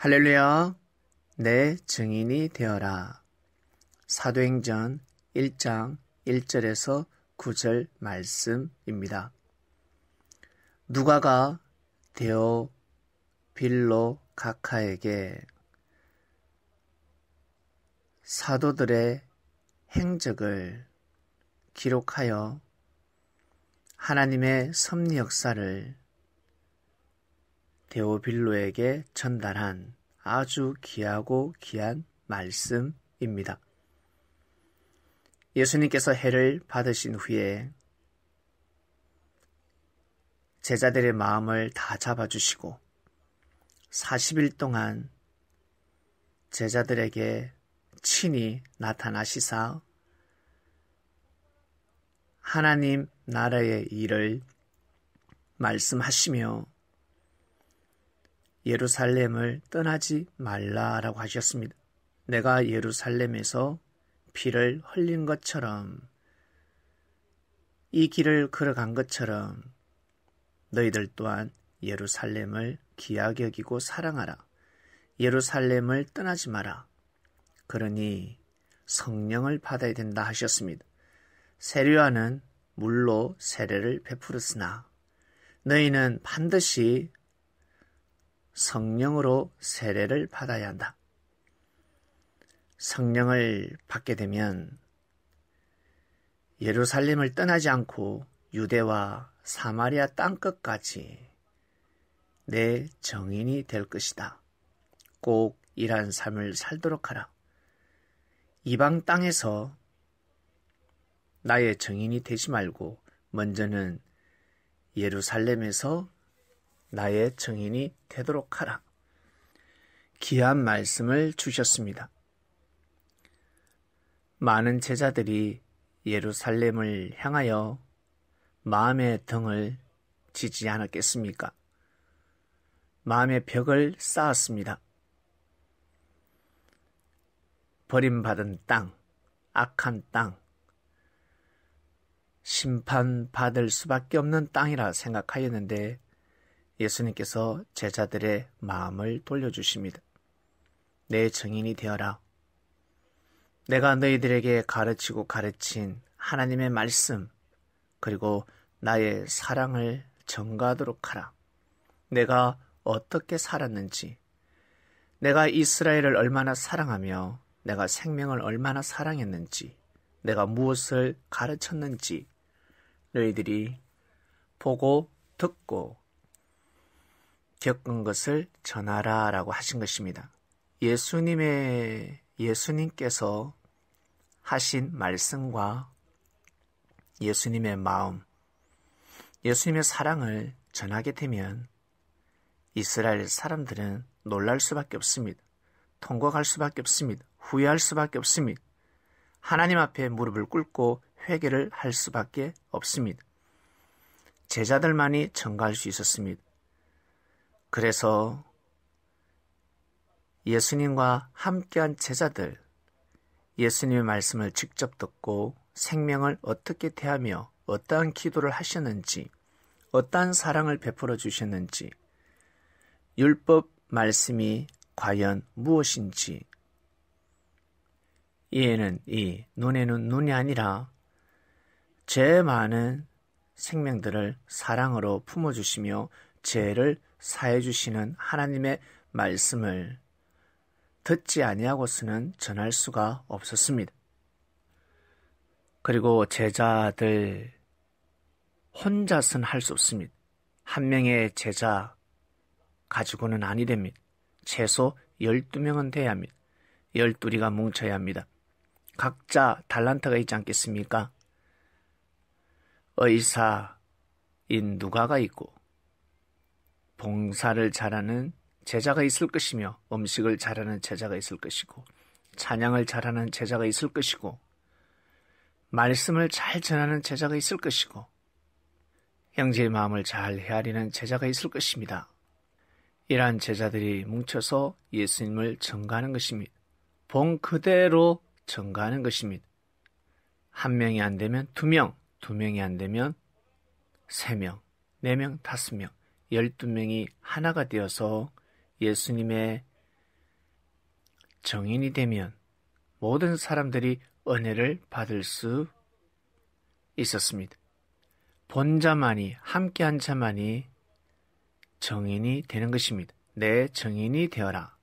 할렐루야, 내 증인이 되어라. 사도행전 1장 1절에서 9절 말씀입니다. 누가가 되어 빌로 가카에게 사도들의 행적을 기록하여 하나님의 섭리 역사를 데오빌로에게 전달한 아주 귀하고 귀한 말씀입니다. 예수님께서 해를 받으신 후에 제자들의 마음을 다 잡아주시고 40일 동안 제자들에게 친히 나타나시사 하나님 나라의 일을 말씀하시며 예루살렘을 떠나지 말라라고 하셨습니다. 내가 예루살렘에서 피를 흘린 것처럼 이 길을 걸어간 것처럼 너희들 또한 예루살렘을 기약 여기고 사랑하라. 예루살렘을 떠나지 마라. 그러니 성령을 받아야 된다 하셨습니다. 세례와는 물로 세례를 베풀었으나 너희는 반드시 성령으로 세례를 받아야 한다. 성령을 받게 되면 예루살렘을 떠나지 않고 유대와 사마리아 땅끝까지 내 정인이 될 것이다. 꼭 이러한 삶을 살도록 하라. 이방 땅에서 나의 정인이 되지 말고 먼저는 예루살렘에서 나의 증인이 되도록 하라. 귀한 말씀을 주셨습니다. 많은 제자들이 예루살렘을 향하여 마음의 등을 지지 않았겠습니까? 마음의 벽을 쌓았습니다. 버림받은 땅, 악한 땅, 심판받을 수밖에 없는 땅이라 생각하였는데 예수님께서 제자들의 마음을 돌려주십니다. 내 증인이 되어라. 내가 너희들에게 가르치고 가르친 하나님의 말씀, 그리고 나의 사랑을 전가하도록 하라. 내가 어떻게 살았는지, 내가 이스라엘을 얼마나 사랑하며, 내가 생명을 얼마나 사랑했는지, 내가 무엇을 가르쳤는지, 너희들이 보고 듣고 겪은 것을 전하라 라고 하신 것입니다. 예수님의, 예수님께서 하신 말씀과 예수님의 마음, 예수님의 사랑을 전하게 되면 이스라엘 사람들은 놀랄 수밖에 없습니다. 통곡할 수밖에 없습니다. 후회할 수밖에 없습니다. 하나님 앞에 무릎을 꿇고 회개를 할 수밖에 없습니다. 제자들만이 전가할 수 있었습니다. 그래서 예수님과 함께한 제자들, 예수님의 말씀을 직접 듣고 생명을 어떻게 대하며 어떠한 기도를 하셨는지, 어떠한 사랑을 베풀어 주셨는지, 율법 말씀이 과연 무엇인지, 이에는 이, 눈에는 눈이 아니라 제 많은 생명들을 사랑으로 품어주시며 죄를 사해 주시는 하나님의 말씀을 듣지 아니하고서는 전할 수가 없었습니다. 그리고 제자들 혼자서할수 없습니다. 한 명의 제자 가지고는 아니 됩니다. 최소 12명은 돼야 합니다. 12리가 뭉쳐야 합니다. 각자 달란트가 있지 않겠습니까? 의사, 인 누가가 있고 봉사를 잘하는 제자가 있을 것이며 음식을 잘하는 제자가 있을 것이고 찬양을 잘하는 제자가 있을 것이고 말씀을 잘 전하는 제자가 있을 것이고 형제의 마음을 잘 헤아리는 제자가 있을 것입니다. 이러한 제자들이 뭉쳐서 예수님을 전가하는 것입니다. 본 그대로 전가하는 것입니다. 한 명이 안 되면 두 명, 두 명이 안 되면 세 명, 네 명, 다섯 명. 1 2 명이 하나가 되어서 예수님의 정인이 되면 모든 사람들이 은혜를 받을 수 있었습니다. 본 자만이 함께한 자만이 정인이 되는 것입니다. 내 정인이 되어라.